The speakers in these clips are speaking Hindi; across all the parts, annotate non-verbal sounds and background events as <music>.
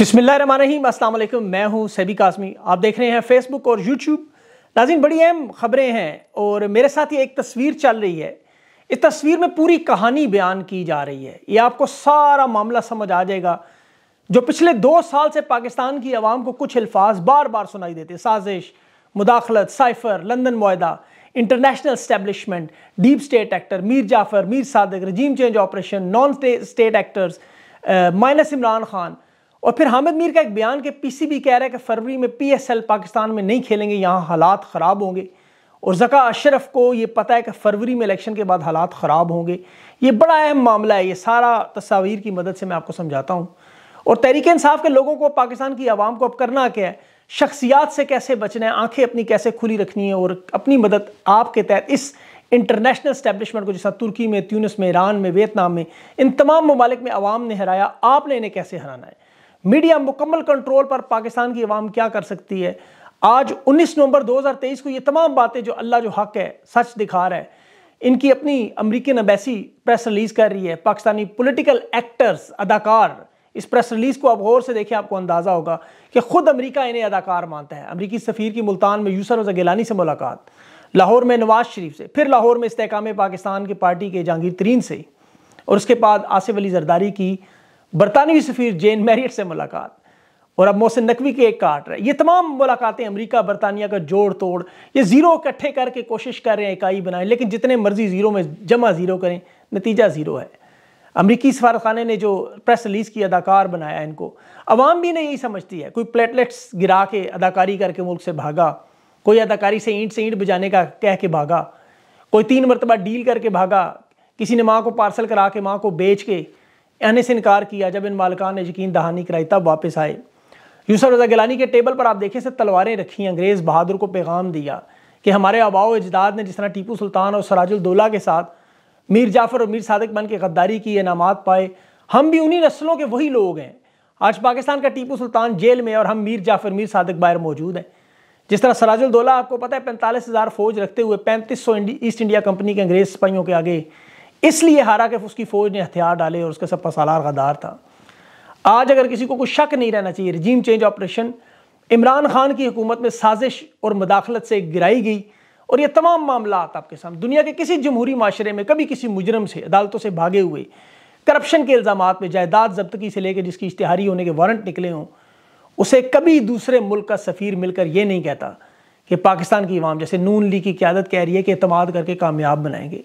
बसमिल मैं हूं सैबी कासमी आप देख रहे हैं फेसबुक और यूट्यूब नाजिन बड़ी अहम खबरें हैं और मेरे साथ ये एक तस्वीर चल रही है इस तस्वीर में पूरी कहानी बयान की जा रही है ये आपको सारा मामला समझ आ जाएगा जो पिछले दो साल से पाकिस्तान की आवाम को कुछ अल्फाज बार बार सुनाई देते साजिश मुदाखलत साइफर लंदन मुहिदा international establishment deep state actor Mir Jafar Mir Sadiq regime change operation non state actors minus Imran Khan और फिर हामिद मीर का एक बयान कि पीसीबी कह रहा है कि फरवरी में पीएसएल पाकिस्तान में नहीं खेलेंगे यहाँ हालात ख़राब होंगे और जका अशरफ को ये पता है कि फरवरी में इलेक्शन के बाद हालात ख़राब होंगे ये बड़ा अहम मामला है ये सारा तस्वीर की मदद से मैं आपको समझाता हूँ और तहरीक इंसाफ के लोगों को पाकिस्तान की आवाम को अब करना क्या है शख्सियात से कैसे बचना है आँखें अपनी कैसे खुली रखनी है और अपनी मदद आपके तहत इस इंटरनेशनल स्टैब्लिशमेंट को जैसा तुर्की में त्यूनस में ईरान में वियतनाम में इन तमाम ममालिक में आवाम ने हराया आपने इन्हें कैसे हराना है मीडिया मुकम्मल कंट्रोल पर पाकिस्तान की अवाम क्या कर सकती है आज 19 नवंबर 2023 को ये तमाम बातें जो अल्लाह जो हक है सच दिखा रहा है इनकी अपनी अमेरिकन अम्बेसी प्रेस रिलीज कर रही है पाकिस्तानी पोलिटिकल एक्टर्स अदाकार इस प्रेस रिलीज को आप गौर से देखें आपको अंदाज़ा होगा कि खुद अमेरिका इन्हें अदाकार मानता है अमरीकी सफ़ीर की मुल्तान में यूसर रजा गिलानी से मुलाकात लाहौर में नवाज शरीफ से फिर लाहौर में इस्तेकाम पाकिस्तान की पार्टी के जहांगीर तरीन से और उसके बाद आसिफ अली जरदारी की बरतानवी सफ़ीर जेन मैरियट से मुलाकात और अब मोहसिन नकवी के एक काट रहे ये तमाम मुलाकातें अमेरिका बरतानिया का जोड़ तोड़ ये ज़ीरो इकट्ठे करके कोशिश कर रहे हैं इकाई बनाएं लेकिन जितने मर्जी ज़ीरो में जमा ज़ीरो करें नतीजा ज़ीरो है अमरीकी सफारखाना ने जो प्रेस रिलीज़ की अदाकार बनाया इनको अवाम भी नहीं समझती है कोई प्लेटलेट्स गिरा के अदाकारी करके मुल्क से भागा कोई अदाकारी से ईंट से ईंट बजाने का कह के भागा कोई तीन मरतबा डील करके भागा किसी ने माँ को पार्सल करा के माँ को बेच के आने से इनकार किया जब इन मालकान ने यकीन दहानी कराई तब वापस आए यूसर रजा गिलानी के टेबल पर आप देखें से तलवारें रखी अंग्रेज़ बहादुर को पैगाम दिया कि हमारे आबाओ अजदाद ने जिस तरह टीपू सुल्तान और सराजुलदौला के साथ मीर जाफ़र और मीर सादक बन के गद्दारी की इनामात पाए हम भी उन्हीं नस्लों के वही लोग हैं आज पाकिस्तान का टीपू सुल्तान जेल में और हम मीर जाफ़र मीर सादक बाहर मौजूद हैं जिस तरह सराजुलदौला आपको पता है पैंतालीस हज़ार फौज रखते हुए पैंतीस सौ ईस्ट इंडिया कंपनी के अंग्रेज़ सिपाहियों के आगे इसलिए हारा के उसकी फ़ौज ने हथियार डाले और उसका सब सालार गदार था आज अगर किसी को कुछ शक नहीं रहना चाहिए regime change operation Imran Khan की हुकूमत में साजिश और मदाखलत से गिराई गई और ये तमाम मामला आपके सामने दुनिया के किसी जमहूरी माशरे में कभी किसी मुजरम से अदालतों से भागे हुए करप्शन के इल्ज़ाम में जायदाद जब्तगी से लेकर जिसकी इश्तिहारी होने के वारंट निकले हों उसे कभी दूसरे मुल्क का सफ़ीर मिलकर यह नहीं कहता कि पाकिस्तान की इवाम जैसे नून ली की क्यादत कह रही है कि अतमाद करके कामयाब बनाएंगे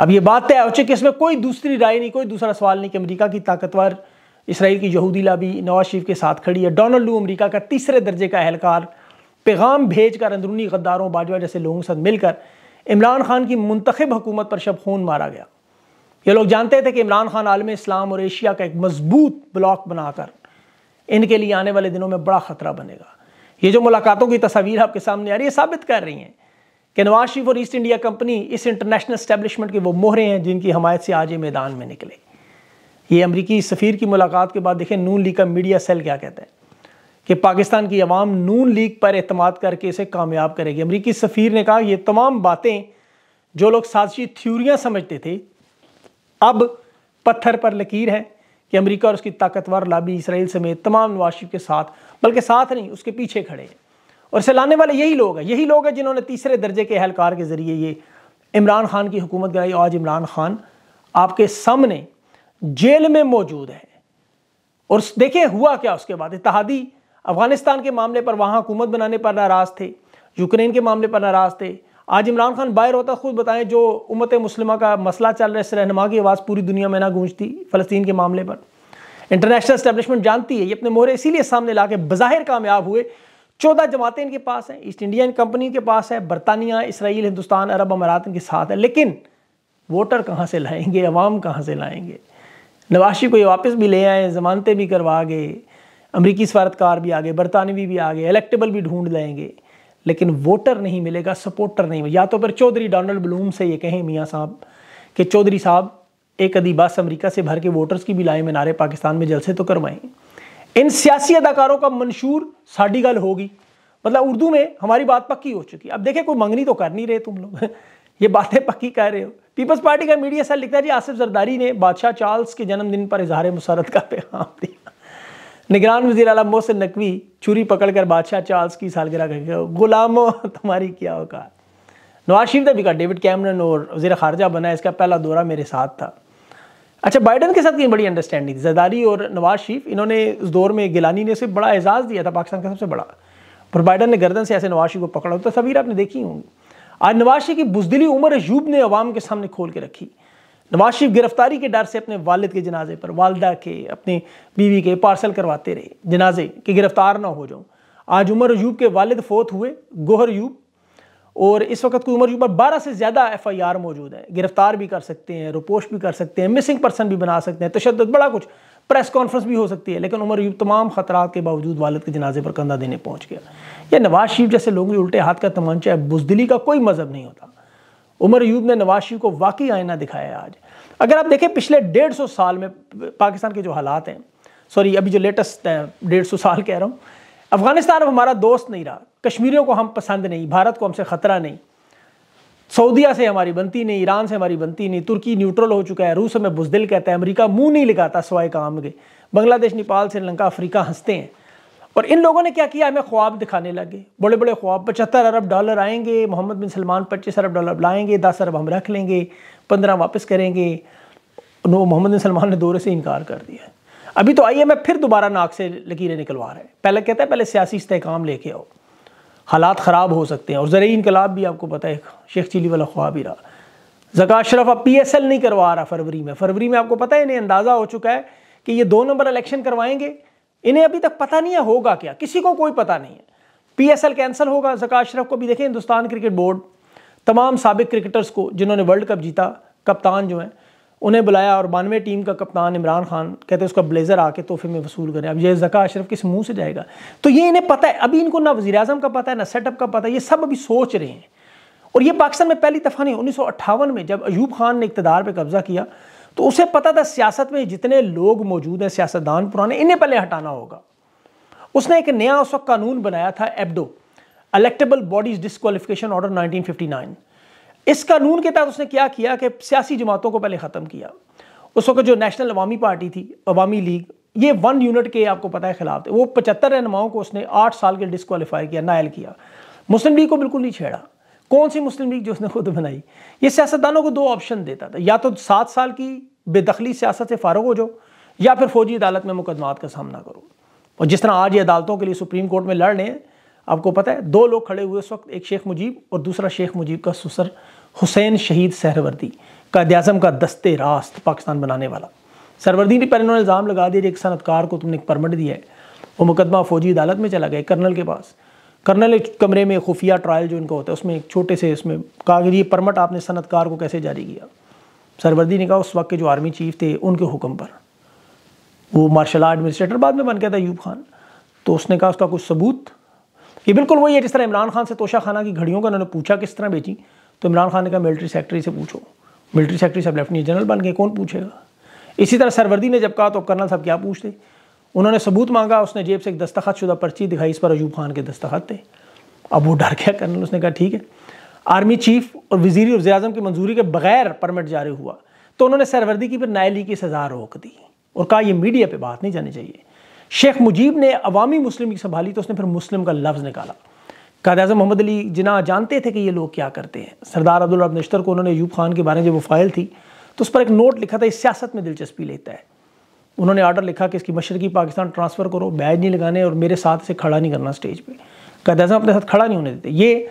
अब ये बात तय हो चुकी इसमें कोई दूसरी राय नहीं कोई दूसरा सवाल नहीं कि अमेरिका की ताकतवर इसराइल की यहूदी लाबी नवाज शरीफ के साथ खड़ी है डोनाल्ड लू अमरीका का तीसरे दर्जे का अहलकार पैगाम भेज कर अंदरूनी गद्दारों बाजवा जैसे लोगों के साथ मिलकर इमरान खान की मंतखब हुकूमत पर शब खून मारा गया ये लोग जानते थे कि इमरान खान आलम इस्लाम और एशिया का एक मजबूत ब्लॉक बनाकर इनके लिए आने वाले दिनों में बड़ा ख़तरा बनेगा ये जो मुलाकातों की तस्वीर आपके सामने आ रही है साबित कर रही हैं कि नवाज शरीफ और ईस्ट इंडिया कंपनी इस इंटरनेशनल स्टैब्लिशमेंट के वो मोहरे हैं जिनकी हमायत से आज ये मैदान में निकले ये अमरीकी सफ़ीर की मुलाकात के बाद देखें नून लीग का मीडिया सेल क्या कहता है कि पाकिस्तान की आवाम नून लीग पर अतमाद करके इसे कामयाब करेगी अमरीकी सफ़ीर ने कहा ये तमाम बातें जो लोग साजिशी थ्यूरियाँ समझते थे अब पत्थर पर लकीर है कि अमरीका और उसकी ताकतवर लाबी इसराइल समेत तमाम नवाज शरीफ के साथ बल्कि साथ नहीं उसके पीछे खड़े हैं और इसे लाने वाले यही लोग हैं यही लोग हैं जिन्होंने तीसरे दर्जे के अहलकार के ज़रिए ये इमरान खान की हुकूमत गिराई आज इमरान खान आपके सामने जेल में मौजूद है और देखिए हुआ क्या उसके बाद इतिहादी अफगानिस्तान के मामले पर वहाँ हुकूमत बनाने पर नाराज़ थे यूक्रेन के मामले पर नाराज़ थे आज इमरान खान बाहर होता खुद बताएं जो उमत मुस्लिमा का मसला चल रहा है इस रहनमा की आवाज़ पूरी दुनिया में ना गूंजती फ़लस्तीन के मामले पर इंटरनेशनल स्टैब्लिशमेंट जानती है ये अपने मोहरे इसीलिए सामने ला के बाहिर कामयाब हुए चौदह जमातें इनके पास हैं ईस्ट इंडियन कंपनी के पास है बरतानिया इसराइल हिंदुस्तान अरब अमारात इनके साथ है लेकिन वोटर कहाँ से लाएंगे अवाम कहाँ से लाएंगे नवाशी को ये वापस भी ले आए जमानतें भी करवा गए अमरीकी सफारतकार भी आ गए बरतानवी भी आ गए इलेक्टेबल भी ढूंढ लेंगे लेकिन वोटर नहीं मिलेगा सपोर्टर नहीं या तो फिर चौधरी डोनल्ड ब्लूम से ये कहें मियाँ साहब कि चौधरी साहब एक अदी अमरीका से भर के वोटर्स की भी लाए में पाकिस्तान में जलसे तो करवाएं इन सियासी अदाकारों का मंशूर साड़ी गल होगी मतलब उर्दू में हमारी बात पक्की हो चुकी अब देखे कोई मंगनी तो कर नहीं रहे तुम लोग <laughs> ये बातें पक्की कह रहे हो पीपल्स पार्टी का मीडिया सेल लिखता है जी आसिफ जरदारी ने बादशाह चार्ल्स के जन्मदिन पर इजहार मुसरत का पैगाम दिया निगरान वजीर अला मोहसिन नकवी छुरी पकड़कर बादशाह चार्ल्स की सालगिरह कर गुलामो <laughs> तुम्हारी क्या औकात नवाज शरीफ ने भी कहा डेविड कैमरन और वजी खारजा बना इसका पहला दौरा मेरे साथ था अच्छा बाइडन के साथ कहीं बड़ी अंडरस्टैंडिंग थी जरदारी और नवाज शरीफ इन्होंने उस दौर में गिलानी ने उसे बड़ा एजाज़ दिया था पाकिस्तान का सबसे बड़ा पर बाइडन ने गर्दन से ऐसे नवाज शरीफ को पकड़ा होता तो तस्वीर आपने देखी होंगी आज नवाज शरीफ की बुजदिली उमर अयूब ने अवाम के सामने खोल के रखी नवाज शरीफ गिरफ्तारी के डर से अपने वालिद के जनाजे पर वालदा के अपने बीवी के पार्सल करवाते रहे जनाजे कि गिरफ्तार ना हो जाऊँ आज उमर अयूब के वालद फोत हुए गोहर यूब और इस वक्त कोई उम्र के ऊपर बारह से ज़्यादा एफ़ आई आर मौजूद है गिरफ्तार भी कर सकते हैं रुपोश भी कर सकते हैं मिसिंग पर्सन भी बना सकते हैं तशद बड़ा कुछ प्रेस कॉन्फ्रेंस भी हो सकती है लेकिन उमर तमाम खतरा के बावजूद वालद के जनाजे पर कंधा देने पहुँच गया यह नवाज शरीफ जैसे लोगों के उल्टे हाथ का तमंचा है बुजदिली का कोई मज़हब नहीं होता उमर यूब ने नवाज शरीफ को वाकई आईना दिखाया आज अगर आप देखें पिछले डेढ़ सौ साल में पाकिस्तान के जो हालात हैं सॉरी अभी जो लेटेस्ट डेढ़ सौ साल कह रहा हूँ अफगानिस्तान अब हमारा दोस्त नहीं रहा कश्मीरियों को हम पसंद नहीं भारत को हमसे ख़तरा नहीं सऊदीया से हमारी बनती नहीं ईरान से हमारी बनती नहीं तुर्की न्यूट्रल हो चुका है रूस हमें बुजदिल कहता है अमेरिका मुंह नहीं लगाता सवाए काम के बांग्लादेश नेपाल श्रीलंका अफ्रीका हंसते हैं और इन लोगों ने क्या किया हमें ख्वाब दिखाने लगे बड़े बड़े ख्वाब पचहत्तर अरब डॉलर आएंगे मोहम्मद बिन सलमान पच्चीस अरब डॉलर लाएंगे दस अरब हम रख लेंगे पंद्रह वापस करेंगे नो मोहम्मद बिन सलमान ने दौरे से इनकार कर दिया अभी तो एफ फिर दोबारा नाक से लकीरें निकलवा रहे हैं पहले कहते हैं पहले सियासी इस्तेकाम लेके आओ हालात ख़राब हो सकते हैं और ज़रिए इनकलाब भी आपको पता है शेख चिली वाला ख्वाब ही रहा जका अशरफ अब पी एस एल नहीं करवा रहा फरवरी में फरवरी में आपको पता है इन्हें अंदाज़ा हो चुका है कि ये दो नंबर इलेक्शन करवाएंगे इन्हें अभी तक पता नहीं है होगा क्या किसी को कोई पता नहीं है पी एस एल कैंसिल होगा जका अशरफ को भी देखें हिंदुस्तान क्रिकेट बोर्ड तमाम सबक क्रिकेटर्स को जिन्होंने वर्ल्ड कप जीता कप्तान जो हैं उन्हें बुलाया और बानवे टीम का कप्तान इमरान खान कहते हैं उसका ब्लेज़र आके तोहफे में वसूल करें अब ये जका अशरफ किस मुंह से जाएगा तो ये इन्हें पता है अभी इनको ना वजी अजम का पता है ना सेटअप का पता है ये सब अभी सोच रहे हैं और ये पाकिस्तान में पहली दफ़ा नहीं उन्नीस में जब अयूब खान ने इकतदार पर कब्ज़ा किया तो उसे पता था सियासत में जितने लोग मौजूद हैं सियासतदान पुराने इन्हें पहले हटाना होगा उसने एक नया उस वक्त कानून बनाया था EBDO electable bodies disqualification order nine इस कानून के तहत उसने क्या किया कि सियासी जमातों को पहले ख़त्म किया उस वक्त जो नेशनल अवामी पार्टी थी अवामी लीग ये वन यूनिट के आपको पता है खिलाफ थे वो पचहत्तर रहनुमाओं को उसने आठ साल के डिसकालीफाई किया नायल किया मुस्लिम लीग को बिल्कुल नहीं छेड़ा कौन सी मुस्लिम लीग जो उसने खुद बनाई ये सियासतदानों को दो ऑप्शन देता था या तो सात साल की बेदखली सियासत से फारग हो जाओ या फिर फौजी अदालत में मुकदमात का सामना करो और जिस तरह आज ये अदालतों के लिए सुप्रीम कोर्ट में लड़ रहे हैं आपको पता है दो लोग खड़े हुए उस वक्त एक शेख मुजीब और दूसरा शेख मुजीब का सुसर हुसैन शहीद सहरवर्दी कायद अजम का दस्ते रास्त पाकिस्तान बनाने वाला सरवर्दी ने पहले उन्होंने इल्ज़ाम लगा दिया एक सनतकार को तुमने एक परमिट दिया है वो मुकदमा फौजी अदालत में चला गया कर्नल के पास कर्नल एक कमरे में खुफिया ट्रायल जो इनका होता है उसमें एक छोटे से उसमें कहा ये आपने सनतकार को कैसे जारी किया सरवर्दी ने कहा उस वक्त के जो आर्मी चीफ थे उनके हुक्म पर वो मार्शल आर्ट एडमिनिस्ट्रेटर बाद में बन गया था यूब खान तो उसने कहा उसका कुछ सबूत ये बिल्कुल वही है जिस तरह इमरान खान से तोशा खाना की घड़ियों का उन्होंने पूछा किस तरह बेची तो इमरान खान ने कहा मिलिट्री सेक्रेटरी से पूछो मिलिट्री सेक्रेटरी साहब लेफ्टिनेंट जनरल बन गए कौन पूछेगा इसी तरह सरवर्दी ने जब कहा तो कर्नल साहब क्या पूछते उन्होंने सबूत मांगा उसने जेब से एक दस्तखत शुदा पर्ची दिखाई इस पर अयूब खान के दस्तखत थे अब वो डर गया कर्नल उसने कहा ठीक है आर्मी चीफ और वजीर वजे अजम की मंजूरी के बगैर परमिट जारी हुआ तो उन्होंने सरवर्दी की फिर नायली की सज़ा रोक दी और कहा यह मीडिया पर बात नहीं जानी चाहिए शेख मुजीब ने अवामी मुस्लिम की संभाली तो उसने फिर मुस्लिम का लफ्ज़ निकाला काद अजम मोहम्मद अली जिना जानते थे कि ये लोग क्या करते हैं सरदार अब्दुल अब नश्तर को उन्होंने यूब खान के बारे में जब वो फाइल थी तो उस पर एक नोट लिखा था इस सियासत में दिलचस्पी लेता है उन्होंने आर्डर लिखा कि इसकी मशरकी पाकिस्तान ट्रांसफ़र करो बैज नहीं लगाने और मेरे साथ इसे खड़ा नहीं करना स्टेज पर काद अजम अपने साथ खड़ा नहीं होने देते ये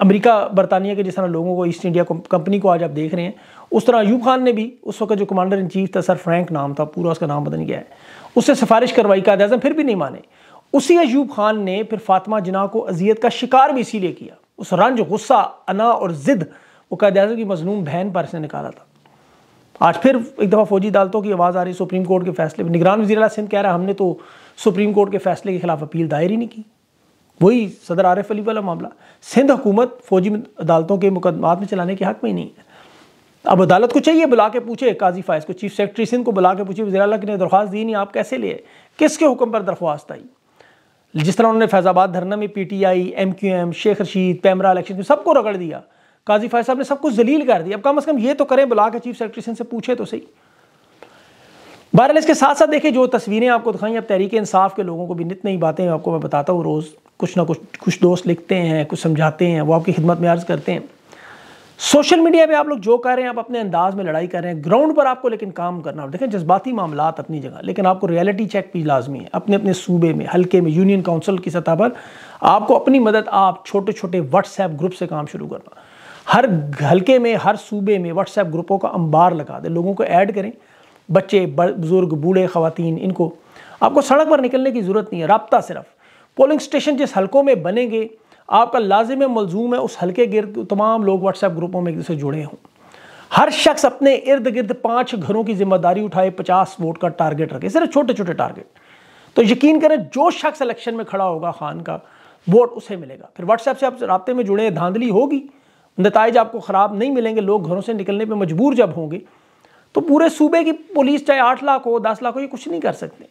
अमरीका बरतानिया के जिस तरह लोगों को ईस्ट इंडिया कंपनी को आज आप देख रहे हैं उस तरह अयूब खान ने भी उस वक्त जो कमांडर इन चीफ था सर फ्रैंक नाम था पूरा उसका नाम बदल गया है उससे सिफारिश करवाई कायद अजम फिर भी नहीं माने उसी अयूब खान ने फिर फातिमा जना को अजियत का शिकार भी इसीलिए किया उस रंज गुस्सा अना और ज़िद वो कायद अजम की मजलूम बहन पर से निकाला था आज फिर एक दफ़ा फौजी अदालतों की आवाज़ आ रही सुप्रीम कोर्ट के फैसले पर निगरान वजी सिंध कह रहा है हमने तो सुप्रीम कोर्ट के फैसले के खिलाफ अपील दायर ही नहीं की वही सदर आरिफ अली वाला मामला सिंध हुकूमत फौजी अदालतों के मुकदमात में चलाने के हक में ही नहीं है अब अदालत को चाहिए बुला के पूछे काजी फायज को चीफ सेक्रेटरी सिंह को बुला के पूछे वजी अला ने दरख्वास्त दी नहीं आप कैसे लिए किसके हुक्म पर दरख्वास्त आई जिस तरह उन्होंने फैज़ाबाद धरना में P T I M Q M Sheikh Rashid PEMRA election में सबको रगड़ दिया काजी फायज साहब ने सबको जलील कर दिया अब कम अज़ कम ये तो करें बुला के चीफ सेक्रेटरी सिंह से पूछे तो सही बहरहाल इसके साथ साथ देखिए जो तस्वीरें आपको दिखाई अब तहरीक इंसाफ के लोगों को भी नित नई बातें आपको मैं बताता हूँ रोज़ कुछ ना कुछ कुछ दोस्त लिखते हैं कुछ समझाते हैं वो आपकी खिदमत में अर्ज़ करते हैं सोशल मीडिया पे आप लोग जो कर रहे हैं आप अपने अंदाज में लड़ाई कर रहे हैं ग्राउंड पर आपको लेकिन काम करना देखें जज्बाती मामला अपनी जगह लेकिन आपको रियलिटी चेक भी लाजमी है अपने अपने सूबे में हल्के में यूनियन काउंसिल की सतह पर आपको अपनी मदद आप छोटे छोटे व्हाट्सएप ग्रुप से काम शुरू करना हर हल्के में हर सूबे में व्हाट्सएप ग्रुपों का अंबार लगा दें लोगों को ऐड करें बच्चे बुज़ुर्ग बूढ़े खातन इनको आपको सड़क पर निकलने की ज़रूरत नहीं है रबता सिर्फ पोलिंग स्टेशन जिस हल्कों में बनेंगे आपका लाजिम मलजूम है उस हल्के गिर्द तमाम लोग व्हाट्सएप ग्रुपों में एक दूसरे जुड़े हों हर शख्स अपने इर्द गिर्द पाँच घरों की जिम्मेदारी उठाए पचास वोट का टारगेट रखे सिर्फ छोटे छोटे टारगेट तो यकीन करें जो शख्स इलेक्शन में खड़ा होगा खान का वोट उसे मिलेगा फिर व्हाट्सएप से आप रबते में जुड़े धांधली होगी नतज आपको ख़राब नहीं मिलेंगे लोग घरों से निकलने पर मजबूर जब होंगे तो पूरे सूबे की पुलिस चाहे आठ लाख हो दस लाख हो ये कुछ नहीं कर सकते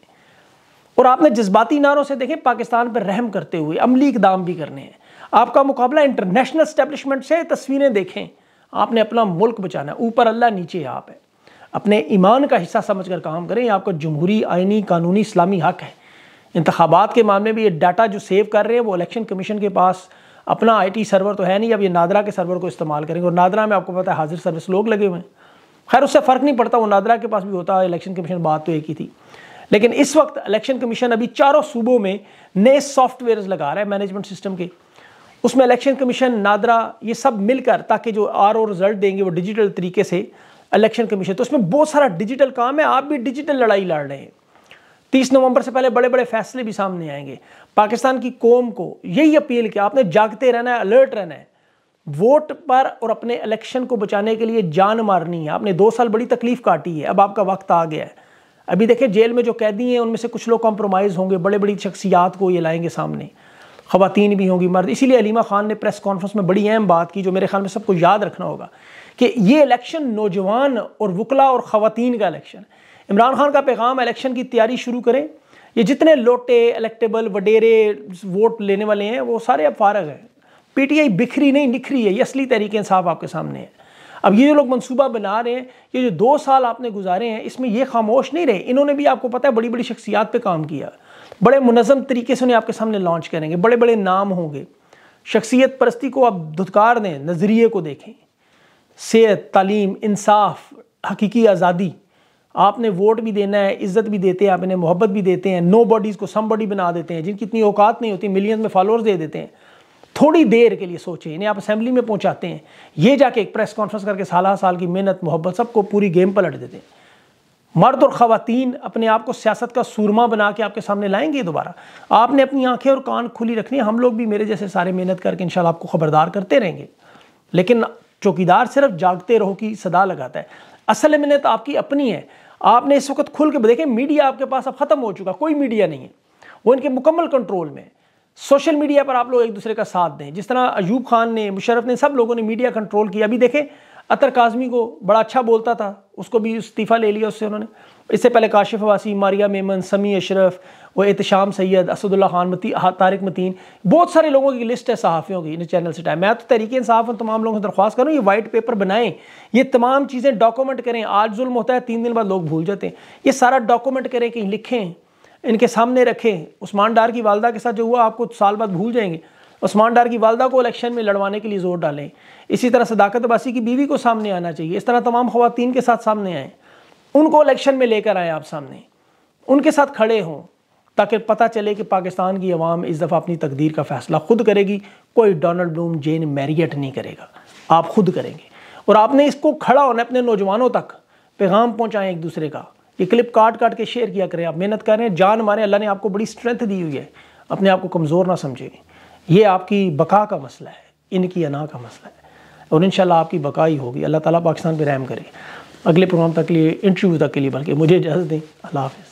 और आपने जज्बाती नारों से देखें पाकिस्तान पर रहम करते हुए अमली इकदाम भी करने हैं आपका मुकाबला इंटरनेशनल स्टैब्लिशमेंट से तस्वीरें देखें आपने अपना मुल्क बचाना है ऊपर अल्लाह नीचे आप है अपने ईमान का हिस्सा समझ कर काम करें आपका जमहूरी आइनी कानूनी इस्लामी हक है इंतबात के मामले में ये डाटा जो सेव कर रहे हैं वो इलेक्शन कमीशन के पास अपना आईटी सर्वर तो है नहीं अब ये नादरा के सर्वर को इस्तेमाल करेंगे और नादरा में आपको पता है हाजिर सर्विस लोग लगे हुए हैं खैर उससे फ़र्क नहीं पड़ता वो नादरा के पास भी होता है इलेक्शन कमीशन बात तो एक ही थी लेकिन इस वक्त इलेक्शन कमीशन अभी चारों सूबों में नए सॉफ्टवेयर लगा रहा है मैनेजमेंट सिस्टम के उसमें इलेक्शन कमीशन नादरा ये सब मिलकर ताकि जो आर ओ रिजल्ट देंगे वो डिजिटल तरीके से इलेक्शन कमीशन तो उसमें बहुत सारा डिजिटल काम है आप भी डिजिटल लड़ाई लड़ रहे हैं तीस नवंबर से पहले बड़े बड़े फैसले भी सामने आएंगे पाकिस्तान की कौम को यही अपील किया आपने जागते रहना है अलर्ट रहना है वोट पर और अपने इलेक्शन को बचाने के लिए जान मारनी है आपने दो साल बड़ी तकलीफ काटी है अब आपका वक्त आ गया है अभी देखें जेल में जो कैदी हैं उनमें से कुछ लोग कॉम्प्रोमाइज़ होंगे बड़े बड़ी शख्सियात को ये लाएंगे सामने खातन भी होंगी मर्द इसीलिए अलीमा ख़ान ने प्रेस कॉन्फ्रेंस में बड़ी अहम बात की जो मेरे ख्याल में सबको याद रखना होगा कि ये इलेक्शन नौजवान और वकला और ख़वान का इलेक्शन इमरान खान का पैगाम इलेक्शन की तैयारी शुरू करें ये जितने लोटे इलेक्टेबल वडेरे वोट लेने वाले हैं वो सारे अब फारग हैं पी टी आई बिखरी नहीं निखरी है ये असली तरीके इंसाफ आपके सामने है अब ये जो लोग मंसूबा बना रहे हैं ये जो दो साल आपने गुजारे हैं इसमें ये खामोश नहीं रहे इन्होंने भी आपको पता है बड़ी बड़ी शख्सियात पर काम किया बड़े मुनज़म तरीके से उन्हें आपके सामने लॉन्च करेंगे बड़े बड़े नाम होंगे शख्सियत परस्ती को आप धुतकार दें नज़रिए को देखें सेहत तालीम इंसाफ हकीकी आज़ादी आपने वोट भी देना है इज़्ज़त भी देते हैं आप इन्हें मोहब्बत भी देते हैं नो बॉडीज़ को सम बॉडी बना देते हैं जिनकी इतनी औकात नहीं होती मिलियन में फॉलोअर्स दे देते हैं थोड़ी देर के लिए सोचें इन्हें आप असेंबली में पहुंचाते हैं ये जाके एक प्रेस कॉन्फ्रेंस करके साल साल की मेहनत मोहब्बत सबको पूरी गेम पलट देते हैं मर्द और ख़वातीन अपने आप को सियासत का सूरमा बना के आपके सामने लाएंगे दोबारा आपने अपनी आंखें और कान खुली रखनी है हम लोग भी मेरे जैसे सारे मेहनत करके इन आपको ख़बरदार करते रहेंगे लेकिन चौकीदार सिर्फ जागते रहो की सदा लगाता है असल मेहनत आपकी अपनी है आपने इस वक्त खुल के देखें मीडिया आपके पास अब ख़त्म हो चुका कोई मीडिया नहीं है वो इनके मुकम्मल कंट्रोल में सोशल मीडिया पर आप लोग एक दूसरे का साथ दें जिस तरह अयूब खान ने मुशरफ ने सब लोगों ने मीडिया कंट्रोल किया अभी देखें अतर काजमी को बड़ा अच्छा बोलता था उसको भी इस्तीफ़ा ले लिया उससे उन्होंने इससे पहले काशिफ वासी मारिया मेमन समी अशरफ व एहतशाम सैयद असदुल्ला खान मती तारक मतीन बहुत सारे लोगों की लिस्ट है सहाफ़ियों की इन चैनल से टाइम मैं तो तरीके इंसाफ हूँ तमाम लोगों से दरख्वास्त करूँ ये वाइट पेपर बनाएं ये तमाम चीज़ें डॉक्यूमेंट करें आज जुल्म होता है तीन दिन बाद लोग भूल जाते हैं ये सारा डॉक्यूमेंट करें कहीं लिखें इनके सामने रखें उस्मान डार की वालदा के साथ जो हुआ आपको साल बाद भूल जाएंगे उस्मान डार की वालदा को इलेक्शन में लड़वाने के लिए जोर डालें इसी तरह सदाकत अबासी की बीवी को सामने आना चाहिए इस तरह तमाम खुवान के साथ सामने आएँ उनको इलेक्शन में लेकर आएँ आप सामने उनके साथ खड़े हों ताकि पता चले कि पाकिस्तान की आवाम इस दफ़ा अपनी तकदीर का फैसला खुद करेगी कोई डोनल्ड ब्लूम जेन मैरियट नहीं करेगा आप खुद करेंगे और आपने इसको खड़ा होना अपने नौजवानों तक पैगाम पहुँचाएँ एक दूसरे का ये क्लिप काट काट के शेयर किया करें आप मेहनत कर रहे हैं जान मारें अल्लाह ने आपको बड़ी स्ट्रेंथ दी हुई है अपने आप को कमज़ोर ना समझेगी ये आपकी बका का मसला है इनकी अना का मसला है और इन आपकी बका ही होगी अल्लाह ताला पाकिस्तान पर रहम करे अगले प्रोग्राम तक के लिए इंटरव्यू तक के लिए बल्कि मुझे इजाज़त दें अल्लाह हाफ़